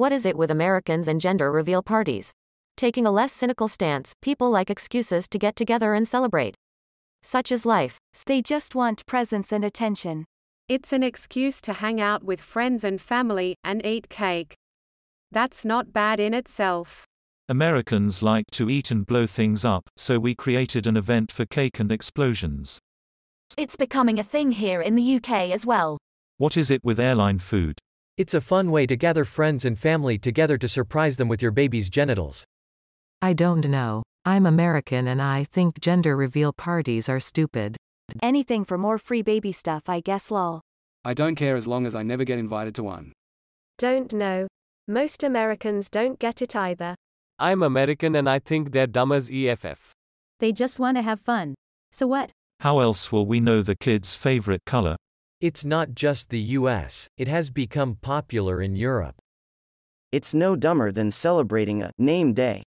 What is it with Americans and gender reveal parties? Taking a less cynical stance, people like excuses to get together and celebrate. Such is life. They just want presence and attention. It's an excuse to hang out with friends and family and eat cake. That's not bad in itself. Americans like to eat and blow things up, so we created an event for cake and explosions. It's becoming a thing here in the UK as well. What is it with airline food? It's a fun way to gather friends and family together to surprise them with your baby's genitals. I don't know. I'm American and I think gender reveal parties are stupid. Anything for more free baby stuff, I guess, lol. I don't care as long as I never get invited to one. Don't know. Most Americans don't get it either. I'm American and I think they're dumb as EFF. They just want to have fun. So what? How else will we know the kid's favorite color? It's not just the US, it has become popular in Europe. It's no dumber than celebrating a name day.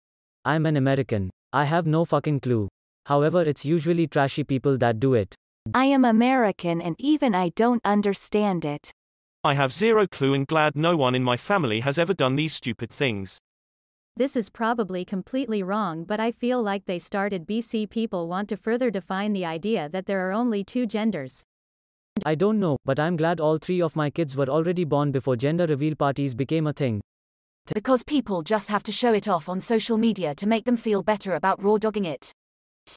I'm an American. I have no fucking clue. However, it's usually trashy people that do it. I am American and even I don't understand it. I have zero clue and glad no one in my family has ever done these stupid things. This is probably completely wrong, but I feel like they started BC people want to further define the idea that there are only two genders. I don't know, but I'm glad all three of my kids were already born before gender reveal parties became a thing. Because people just have to show it off on social media to make them feel better about raw dogging it.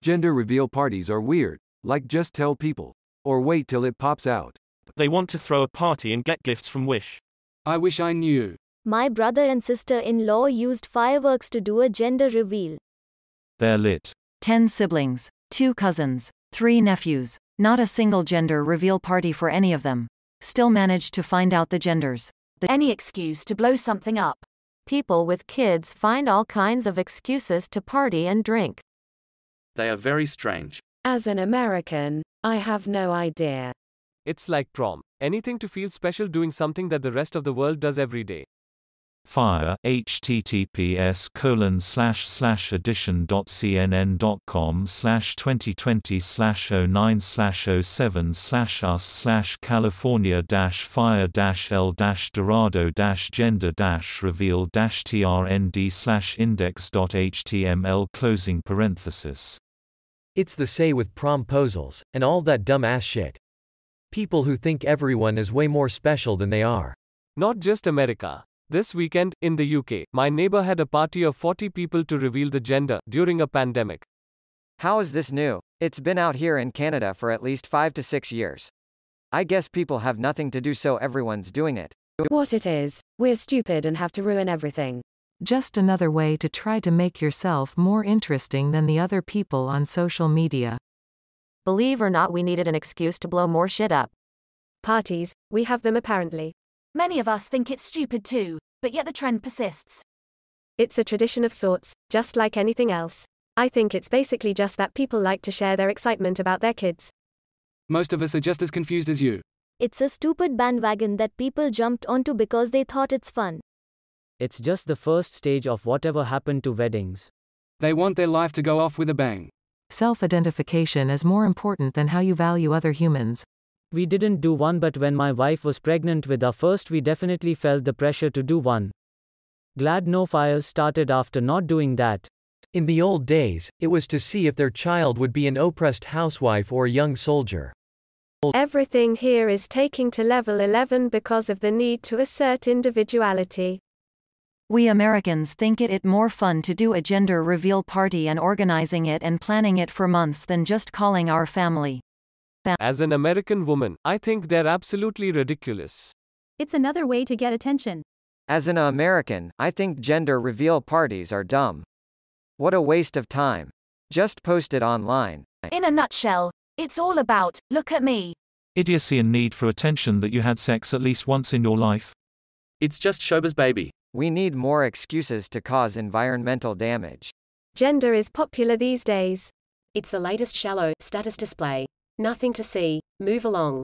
Gender reveal parties are weird, like just tell people. Or wait till it pops out. They want to throw a party and get gifts from Wish. I wish I knew. My brother and sister in law used fireworks to do a gender reveal. They're lit. 10 siblings, 2 cousins, Three nephews, not a single gender reveal party for any of them. Still managed to find out the genders. The any excuse to blow something up. People with kids find all kinds of excuses to party and drink. They are very strange. As an American, I have no idea. It's like prom, anything to feel special doing something that the rest of the world does every day fire https colon slash slash edition.cnn.com slash 2020 slash 09 slash 07 slash us slash california dash fire dash l dash dorado dash gender dash reveal dash trnd slash index.html closing parenthesis it's the say with promposals and all that dumb ass shit people who think everyone is way more special than they are not just america this weekend, in the UK, my neighbor had a party of 40 people to reveal the gender during a pandemic. How is this new? It's been out here in Canada for at least five to six years. I guess people have nothing to do, so everyone's doing it. What it is, we're stupid and have to ruin everything. Just another way to try to make yourself more interesting than the other people on social media. Believe or not, we needed an excuse to blow more shit up. Parties, we have them apparently. Many of us think it's stupid too, but yet the trend persists. It's a tradition of sorts, just like anything else. I think it's basically just that people like to share their excitement about their kids. Most of us are just as confused as you. It's a stupid bandwagon that people jumped onto because they thought it's fun. It's just the first stage of whatever happened to weddings. They want their life to go off with a bang. Self identification is more important than how you value other humans. We didn't do one, but when my wife was pregnant with our first, we definitely felt the pressure to do one. Glad no fires started after not doing that. In the old days, it was to see if their child would be an oppressed housewife or a young soldier. Everything here is taking to level 11 because of the need to assert individuality. We Americans think it it more fun to do a gender reveal party and organizing it and planning it for months than just calling our family. As an American woman, I think they're absolutely ridiculous. It's another way to get attention. As an American, I think gender reveal parties are dumb. What a waste of time. Just post it online. In a nutshell, it's all about, look at me. Idiocy and need for attention that you had sex at least once in your life. It's just Shoba's baby. We need more excuses to cause environmental damage. Gender is popular these days. It's the latest shallow status display. Nothing to see. Move along.